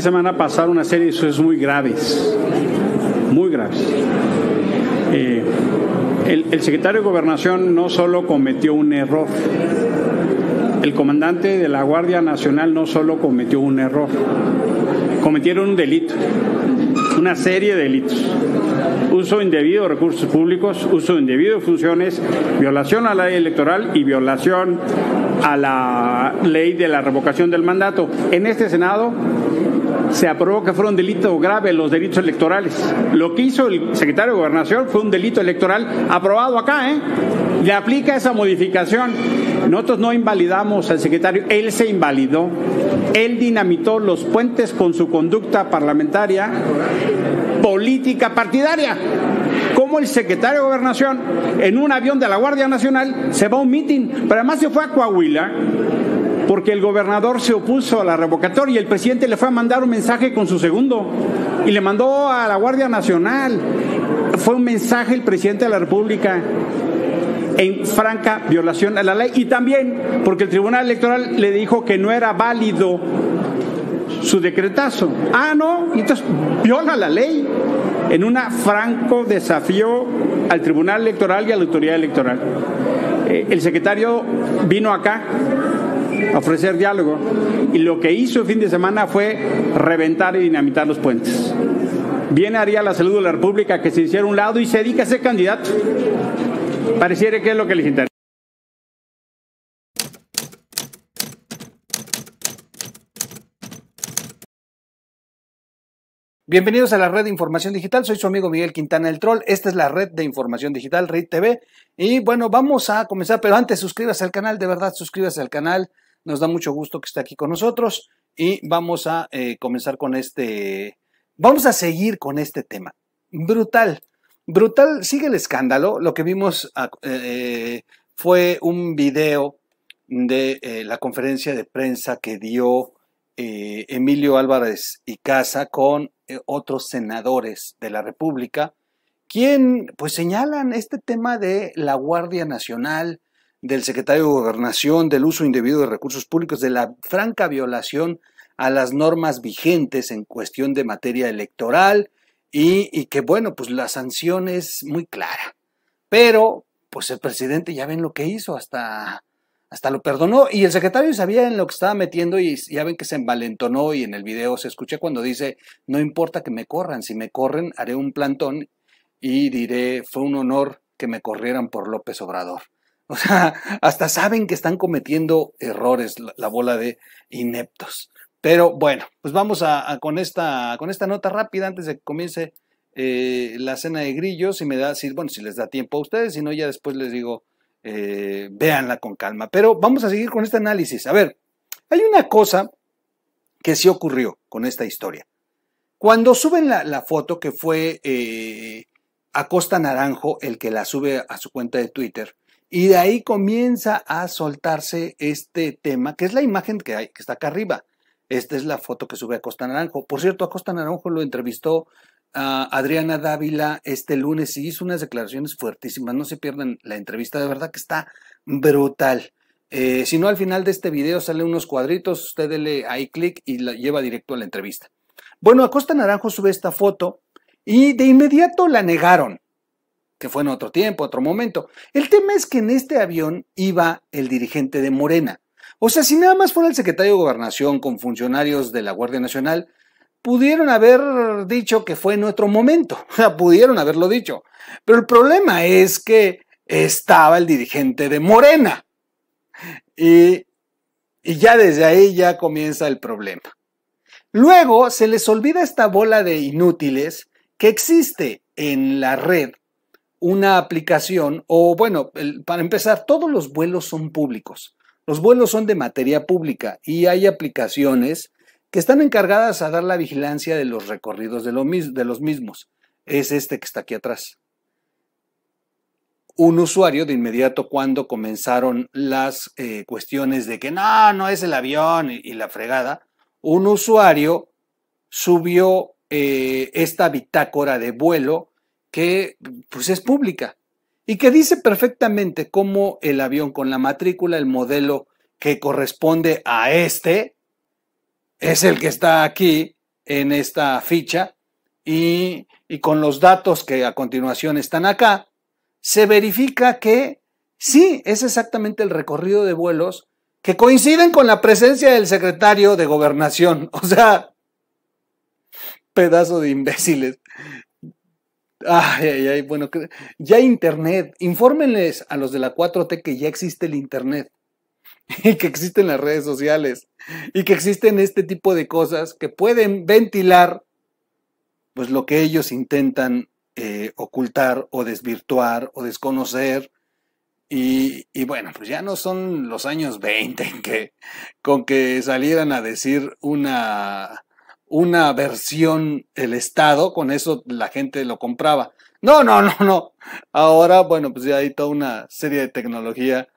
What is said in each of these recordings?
semana pasaron una serie de sucesos muy graves, muy graves. Eh, el, el secretario de Gobernación no solo cometió un error, el comandante de la Guardia Nacional no solo cometió un error, cometieron un delito, una serie de delitos. Uso indebido de recursos públicos, uso indebido de funciones, violación a la ley electoral y violación a la ley de la revocación del mandato. En este Senado se aprobó que fueron un delito grave los delitos electorales. Lo que hizo el secretario de Gobernación fue un delito electoral aprobado acá, ¿eh? Le aplica esa modificación. Nosotros no invalidamos al secretario, él se invalidó, él dinamitó los puentes con su conducta parlamentaria, política partidaria cómo el secretario de Gobernación en un avión de la Guardia Nacional se va a un mitin, pero además se fue a Coahuila porque el gobernador se opuso a la revocatoria y el presidente le fue a mandar un mensaje con su segundo y le mandó a la Guardia Nacional. Fue un mensaje el presidente de la República en franca violación a la ley y también porque el Tribunal Electoral le dijo que no era válido su decretazo. Ah, no, entonces viola la ley en un franco desafío al Tribunal Electoral y a la Autoridad Electoral. Eh, el secretario vino acá ofrecer diálogo. Y lo que hizo el fin de semana fue reventar y dinamitar los puentes. Bien haría la salud de la República que se hiciera un lado y se dedica a ser candidato. Pareciera que es lo que les interesa. Bienvenidos a la red de información digital. Soy su amigo Miguel Quintana el Troll. Esta es la red de información digital, Red TV. Y bueno, vamos a comenzar, pero antes suscríbase al canal, de verdad, suscríbase al canal. Nos da mucho gusto que esté aquí con nosotros y vamos a eh, comenzar con este, vamos a seguir con este tema. Brutal, brutal, sigue el escándalo. Lo que vimos ah, eh, fue un video de eh, la conferencia de prensa que dio Emilio Álvarez y Casa con otros senadores de la República, quien pues señalan este tema de la Guardia Nacional, del secretario de Gobernación del uso indebido de recursos públicos, de la franca violación a las normas vigentes en cuestión de materia electoral y, que, bueno, pues la sanción es muy clara. Pero, pues el presidente ya ven lo que hizo, hasta, hasta lo perdonó y el secretario sabía en lo que estaba metiendo y ya ven que se envalentonó y en el video se escucha cuando dice, no importa que me corran, si me corren haré un plantón y diré, fue un honor que me corrieran por López Obrador. O sea, hasta saben que están cometiendo errores la, bola de ineptos. Pero bueno, pues vamos a, con, esta, con esta nota rápida antes de que comience eh, la cena de grillos. Y me da, si, bueno, si les da tiempo a ustedes, si no, ya después les digo, eh, véanla con calma. Pero vamos a seguir con este análisis. A ver, hay una cosa que sí ocurrió con esta historia. Cuando suben la, foto que fue eh, Acosta Naranjo el que la sube a su cuenta de Twitter, y de ahí comienza a soltarse este tema, que es la imagen que, hay, que está acá arriba. Esta es la foto que sube a Costa Naranjo. Por cierto, a Costa Naranjo lo entrevistó a ah, Adriana Dávila este lunes y hizo unas declaraciones fuertísimas. No se pierdan la entrevista, de verdad que está brutal. Eh, si no, al final de este video sale unos cuadritos, usted le ahí clic y la lleva directo a la entrevista. Bueno, Acosta Naranjo sube esta foto y de inmediato la negaron que fue en otro tiempo, otro momento. El tema es que en este avión iba el dirigente de Morena. O sea, si nada más fuera el secretario de Gobernación con funcionarios de la Guardia Nacional, pudieron haber dicho que fue en otro momento. O sea, pudieron haberlo dicho. Pero el problema es que estaba el dirigente de Morena. Y, y ya desde ahí ya comienza el problema. Luego se les olvida esta bola de inútiles que existe en la red una aplicación o bueno, para empezar, todos los vuelos son públicos. Los vuelos son de materia pública y hay aplicaciones que están encargadas a dar la vigilancia de los recorridos de, de los mismos. Es este que está aquí atrás. Un usuario de inmediato cuando comenzaron las eh, cuestiones de que no, no es el avión y, la fregada, un usuario subió eh, esta bitácora de vuelo que pues es pública y que dice perfectamente cómo el avión con la matrícula, el modelo que corresponde a este, es el que está aquí en esta ficha y, y con los datos que a continuación están acá, se verifica que sí, es exactamente el recorrido de vuelos que coinciden con la presencia del secretario de gobernación. O sea, pedazo de imbéciles. Ay, ay, ay, bueno, ya internet. Infórmenles a los de la 4T que ya existe el internet y que existen las redes sociales y que existen este tipo de cosas que pueden ventilar pues lo que ellos intentan eh, ocultar o desvirtuar o desconocer. Y, y, bueno, pues ya no son los años 20 en que con que salieran a decir una una versión del Estado, con eso la gente lo compraba. No, no, no, no. Ahora, bueno, pues ya hay toda una serie de tecnología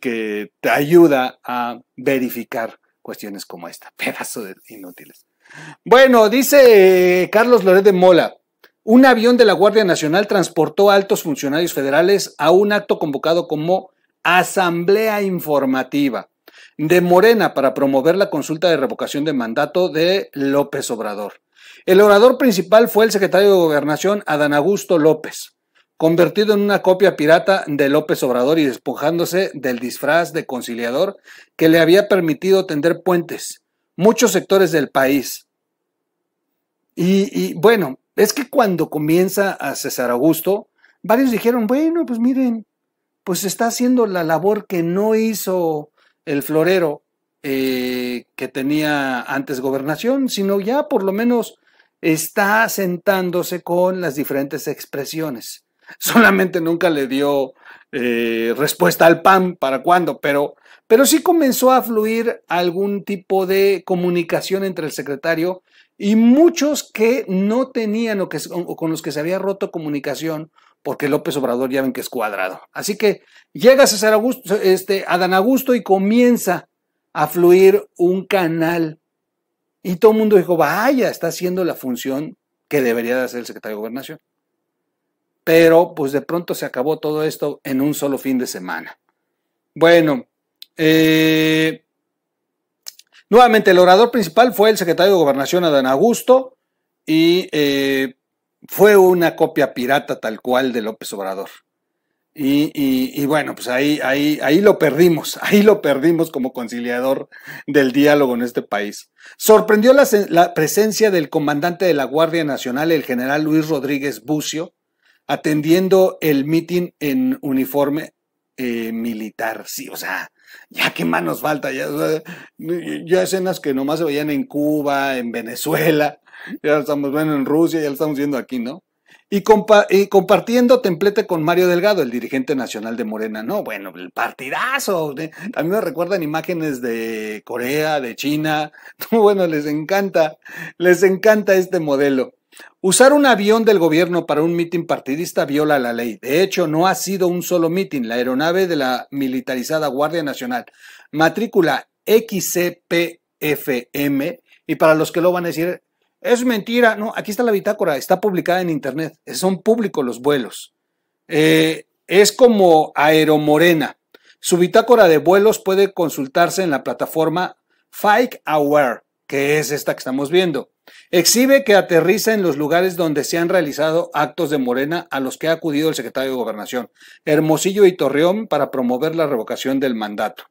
que te ayuda a verificar cuestiones como esta. Pedazo de inútiles. Bueno, dice eh, Carlos Loret de Mola. Un avión de la Guardia Nacional transportó a altos funcionarios federales a un acto convocado como Asamblea Informativa de Morena para promover la consulta de revocación de mandato de López Obrador. El orador principal fue el secretario de Gobernación, Adán Augusto López, convertido en una copia pirata de López Obrador y despojándose del disfraz de conciliador que le había permitido tender puentes muchos sectores del país. Y, bueno, es que cuando comienza a César Augusto, varios dijeron, bueno, pues miren, pues está haciendo la labor que no hizo el florero eh, que tenía antes gobernación, sino ya por lo menos está sentándose con las diferentes expresiones. Solamente nunca le dio eh, respuesta al PAN para cuándo, pero, pero sí comenzó a fluir algún tipo de comunicación entre el secretario y muchos que no tenían o, que, o con los que se había roto comunicación porque López Obrador ya ven que es cuadrado. Así que llega César Augusto, este, Adán Augusto y comienza a fluir un canal. Y todo el mundo dijo, vaya, está haciendo la función que debería de hacer el secretario de Gobernación. Pero pues de pronto se acabó todo esto en un solo fin de semana. Bueno, eh, nuevamente el orador principal fue el secretario de Gobernación, Adán Augusto, y eh, fue una copia pirata tal cual de López Obrador. Y, bueno, pues ahí, ahí, ahí lo perdimos, ahí lo perdimos como conciliador del diálogo en este país. Sorprendió la, presencia del comandante de la Guardia Nacional, el general Luis Rodríguez Bucio, atendiendo el mitin en uniforme eh, militar. Sí, o sea, ya qué más nos falta, ya, ya escenas que nomás se veían en Cuba, en Venezuela, ya estamos viendo en Rusia, ya lo estamos viendo aquí, ¿no? Y, compartiendo templete con Mario Delgado, el dirigente nacional de Morena. No, bueno, el partidazo. A mí me recuerdan imágenes de Corea, de China. bueno, les encanta, les encanta este modelo. Usar un avión del gobierno para un mitin partidista viola la ley. De hecho, no ha sido un solo mitin. La aeronave de la militarizada Guardia Nacional, matrícula XCPFM, y para los que lo van a decir, es mentira. No, aquí está la bitácora, está publicada en internet. Son públicos los vuelos. Eh, es como Aeromorena. Su bitácora de vuelos puede consultarse en la plataforma Fike Aware, que es esta que estamos viendo. Exhibe que aterriza en los lugares donde se han realizado actos de Morena a los que ha acudido el secretario de Gobernación, Hermosillo y Torreón, para promover la revocación del mandato.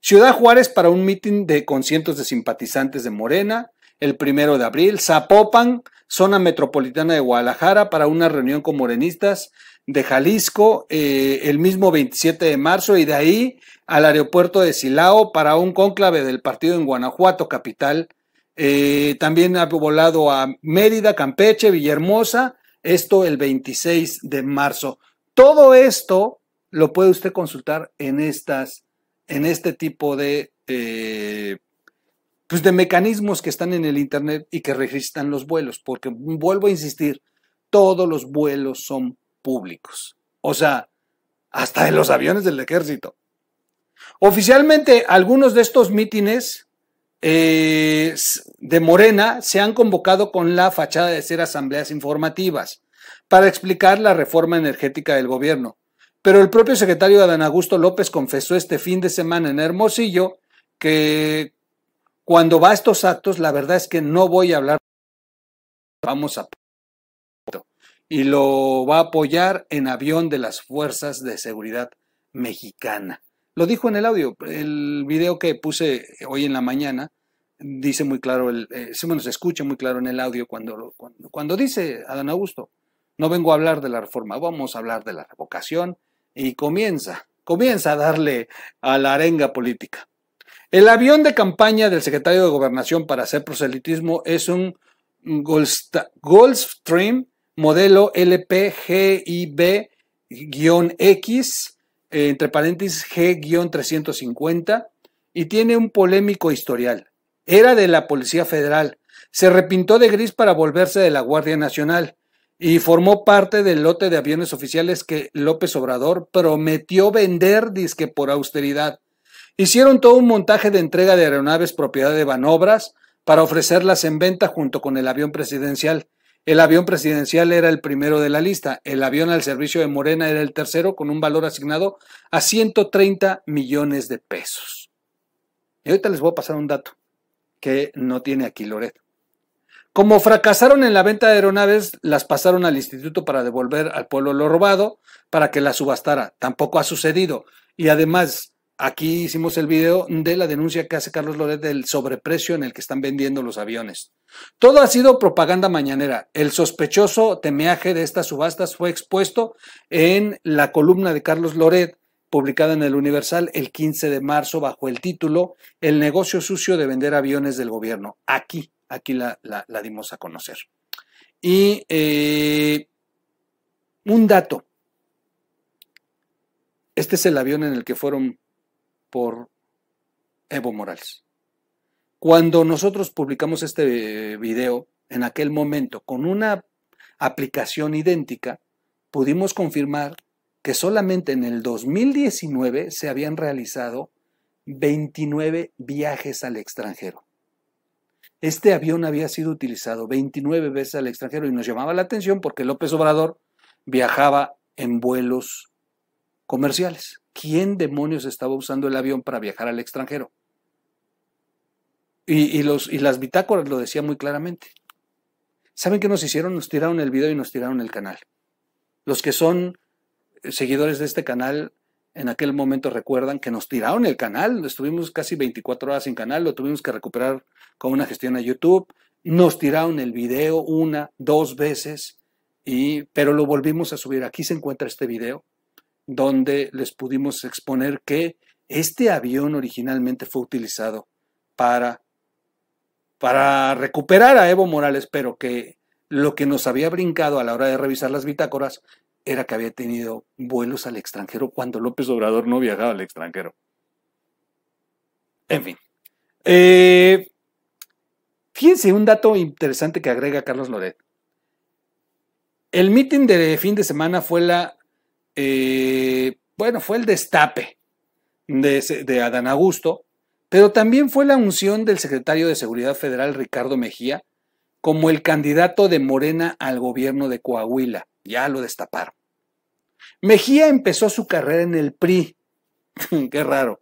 Ciudad Juárez para un mitin de, con cientos de simpatizantes de Morena, el primero de abril. Zapopan, zona metropolitana de Guadalajara, para una reunión con morenistas de Jalisco eh, el mismo 27 de marzo y de ahí al aeropuerto de Silao para un cónclave del partido en Guanajuato, capital eh, también ha volado a Mérida, Campeche, Villahermosa, esto el 26 de marzo. Todo esto lo puede usted consultar en estas, en este tipo de, eh, pues, de mecanismos que están en el Internet y que registran los vuelos, porque vuelvo a insistir, todos los vuelos son públicos. O sea, hasta en los aviones del ejército. Oficialmente, algunos de estos mítines eh, de Morena se han convocado con la fachada de ser asambleas informativas para explicar la reforma energética del gobierno. Pero el propio secretario Adán Augusto López confesó este fin de semana en Hermosillo que cuando va a estos actos, la verdad es que no voy a hablar. Vamos a. Y lo va a apoyar en avión de las fuerzas de seguridad mexicana. Lo dijo en el audio, el video que puse hoy en la mañana dice muy claro, el, eh, nos se escucha muy claro en el audio cuando, cuando, dice Adán Augusto, no vengo a hablar de la reforma, vamos a hablar de la revocación y comienza, comienza a darle a la arenga política. El avión de campaña del secretario de Gobernación para hacer proselitismo es un Goldstream modelo LPGIB-X eh, entre paréntesis G-350, y tiene un polémico historial. Era de la Policía Federal, se repintó de gris para volverse de la Guardia Nacional y formó parte del lote de aviones oficiales que López Obrador prometió vender, disque por austeridad. Hicieron todo un montaje de entrega de aeronaves propiedad de Banobras para ofrecerlas en venta junto con el avión presidencial. El avión presidencial era el primero de la lista. El avión al servicio de Morena era el tercero con un valor asignado a 130 millones de pesos. Y ahorita les voy a pasar un dato que no tiene aquí Loret. Como fracasaron en la venta de aeronaves, las pasaron al instituto para devolver al pueblo lo robado, para que la subastara. Tampoco ha sucedido. Y además, Aquí hicimos el video de la denuncia que hace Carlos Loret del sobreprecio en el que están vendiendo los aviones. Todo ha sido propaganda mañanera. El sospechoso temeaje de estas subastas fue expuesto en la columna de Carlos Loret, publicada en el Universal el 15 de marzo bajo el título El negocio sucio de vender aviones del gobierno. Aquí, aquí la, dimos a conocer. Y eh, un dato. Este es el avión en el que fueron por Evo Morales. Cuando nosotros publicamos este eh, video, en aquel momento, con una aplicación idéntica, pudimos confirmar que solamente en el 2019 se habían realizado 29 viajes al extranjero. Este avión había sido utilizado 29 veces al extranjero y nos llamaba la atención porque López Obrador viajaba en vuelos comerciales. ¿quién demonios estaba usando el avión para viajar al extranjero? Y, los, y las bitácoras lo decían muy claramente. ¿Saben qué nos hicieron? Nos tiraron el video y nos tiraron el canal. Los que son seguidores de este canal en aquel momento recuerdan que nos tiraron el canal, estuvimos casi 24 horas sin canal, lo tuvimos que recuperar con una gestión a YouTube, nos tiraron el video una, dos veces, y, pero lo volvimos a subir. Aquí se encuentra este video donde les pudimos exponer que este avión originalmente fue utilizado para, para recuperar a Evo Morales, pero que lo que nos había brincado a la hora de revisar las bitácoras era que había tenido vuelos al extranjero cuando López Obrador no viajaba al extranjero. En fin. Eh, fíjense un dato interesante que agrega Carlos Loret. El mitin de fin de semana fue la eh, bueno, fue el destape de, de Adán Augusto, pero también fue la unción del secretario de Seguridad Federal Ricardo Mejía como el candidato de Morena al gobierno de Coahuila. Ya lo destaparon. Mejía empezó su carrera en el PRI. Qué raro.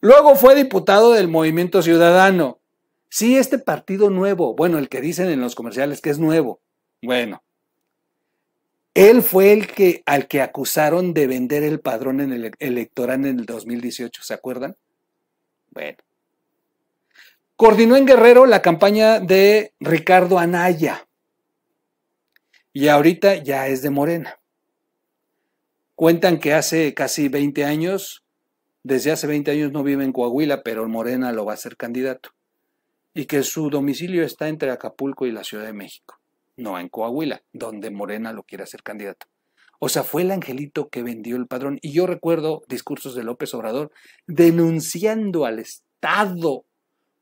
Luego fue diputado del Movimiento Ciudadano. Sí, este partido nuevo, bueno, el que dicen en los comerciales que es nuevo. Bueno, él fue el que al que acusaron de vender el padrón en el e-, electoral en el 2018, ¿se acuerdan? Bueno. Coordinó en Guerrero la campaña de Ricardo Anaya. Y ahorita ya es de Morena. Cuentan que hace casi 20 años, desde hace 20 años no vive en Coahuila, pero Morena lo va a ser candidato. Y que su domicilio está entre Acapulco y la Ciudad de México no en Coahuila, donde Morena lo quiere hacer candidato. O sea, fue el angelito que vendió el padrón. Y yo recuerdo discursos de López Obrador denunciando al Estado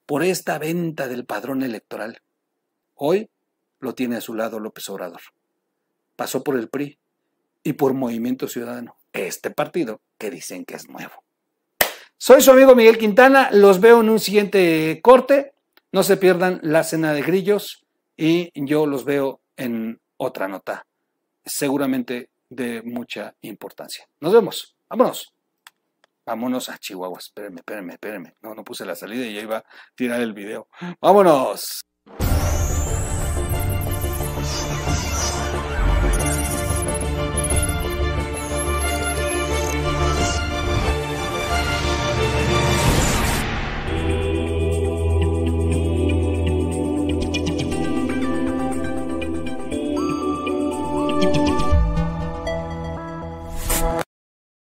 por esta venta del padrón electoral. Hoy lo tiene a su lado López Obrador. Pasó por el PRI y por Movimiento Ciudadano, este partido que dicen que es nuevo. Soy su amigo Miguel Quintana, los veo en un siguiente corte. No se pierdan la cena de grillos y yo los veo en otra nota, seguramente de mucha importancia. Nos vemos, vámonos. Vámonos a Chihuahua. Espérenme, espérenme, espérenme. No, no puse la salida y ya iba a tirar el video. Vámonos.